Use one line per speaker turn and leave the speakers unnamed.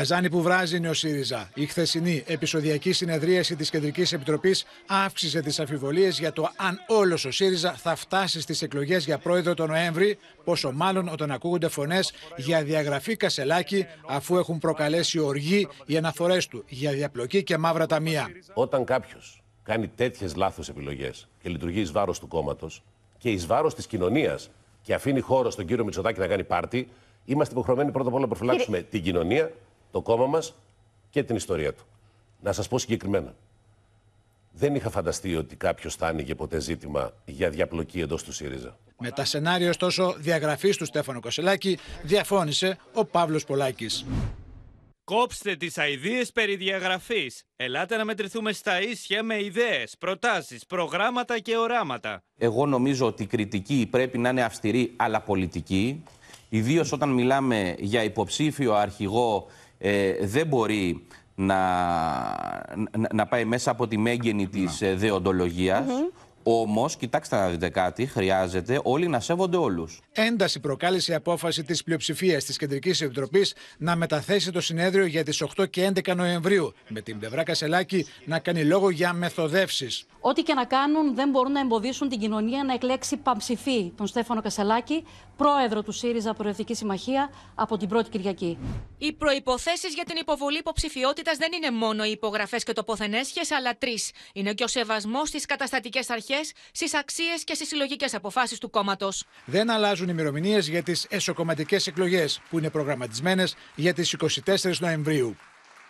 Καζάνη που βράζει είναι ο ΣΥΡΙΖΑ. Η χθεσινή επεισοδιακή συνεδρίαση της Κεντρικής Επιτροπής αύξησε τις αμφιβολίες για το αν όλος ο ΣΥΡΙΖΑ θα φτάσει στις εκλογές για πρόεδρο τον Νοέμβρη, πόσο μάλλον όταν ακούγονται φωνές για διαγραφή κασελάκι αφού έχουν προκαλέσει οργή οι αναφορές του για διαπλοκή και μαύρα ταμεία.
Όταν κάποιος κάνει τέτοιες λάθος επιλογές και λειτουργεί εις βάρος του κόμματος και εις βάρος της κοινωνίας και αφήνει χώρο στον κύριο Μητσοτάκη να κάνει πάρτι, είμαστε υποχρεωμένοι πρώτα απ' όλα να προφυλάξουμε την κοινωνία το κόμμα μας και την ιστορία του. Να σας πω συγκεκριμένα. Δεν είχα φανταστεί ότι κάποιος θα άνοιγε ποτέ ζήτημα για διαπλοκή εντό του ΣΥΡΙΖΑ.
Με τα σενάρια, ωστόσο, διαγραφή του Στέφανο Κασελάκη διαφώνησε ο Παύλος Πολάκης.
Κόψτε τις αειδίε περί διαγραφής. Ελάτε να μετρηθούμε στα ίσια με ιδέες, προτάσεις, προγράμματα και οράματα. Εγώ νομίζω ότι η κριτική πρέπει να είναι αυστηρή αλλά πολιτική. Ιδίως όταν μιλάμε για υποψήφιο αρχηγό ε, δεν μπορεί να, να, πάει μέσα από τη μέγενη της ε, δεοντολογιας Όμως, κοιτάξτε να δείτε κάτι, χρειάζεται όλοι να σέβονται όλους.
Ένταση προκάλεσε η απόφαση της πλειοψηφίας της Κεντρικής Επιτροπής να μεταθέσει το συνέδριο για τις 8 και 11 Νοεμβρίου, με την πλευρά Κασελάκη να κάνει λόγο για μεθοδεύσεις.
Ό,τι και να κάνουν, δεν μπορούν να εμποδίσουν την κοινωνία να εκλέξει παμψηφί τον Στέφανο Κασελάκη, πρόεδρο του ΣΥΡΙΖΑ Προεδρική Συμμαχία, από την πρώτη Κυριακή.
Οι προποθέσει για την υποβολή υποψηφιότητας δεν είναι μόνο οι υπογραφές και τοποθενέσχες, αλλά τρεις. Είναι και ο σεβασμός στις καταστατικές αρχές αρχέ, στις αξίες και στις συλλογικές αποφάσεις του κόμματος.
Δεν αλλάζουν οι ημερομηνίες για τις εσωκομματικές εκλογές, που είναι προγραμματισμένες για τις 24 Νοεμβρίου.